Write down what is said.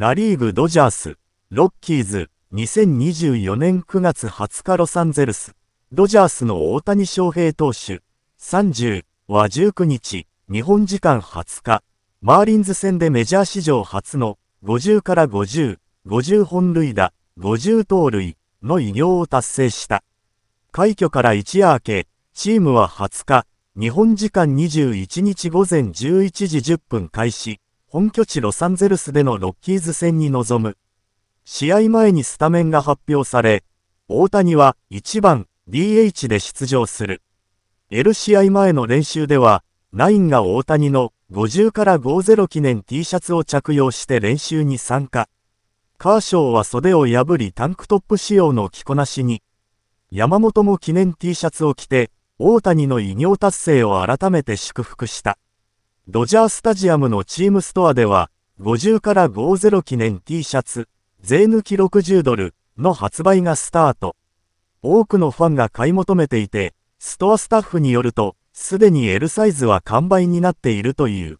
ナリーグドジャース、ロッキーズ、2024年9月20日ロサンゼルス、ドジャースの大谷翔平投手、30は19日、日本時間20日、マーリンズ戦でメジャー史上初の50から50、50本塁打、50盗塁の偉業を達成した。快挙から一夜明け、チームは20日、日本時間21日午前11時10分開始、本拠地ロサンゼルスでのロッキーズ戦に臨む。試合前にスタメンが発表され、大谷は1番 DH で出場する。L 試合前の練習では、ナインが大谷の50から50記念 T シャツを着用して練習に参加。カーショーは袖を破りタンクトップ仕様の着こなしに。山本も記念 T シャツを着て、大谷の偉業達成を改めて祝福した。ドジャースタジアムのチームストアでは、50から50記念 T シャツ、税抜き60ドルの発売がスタート。多くのファンが買い求めていて、ストアスタッフによると、すでに L サイズは完売になっているという。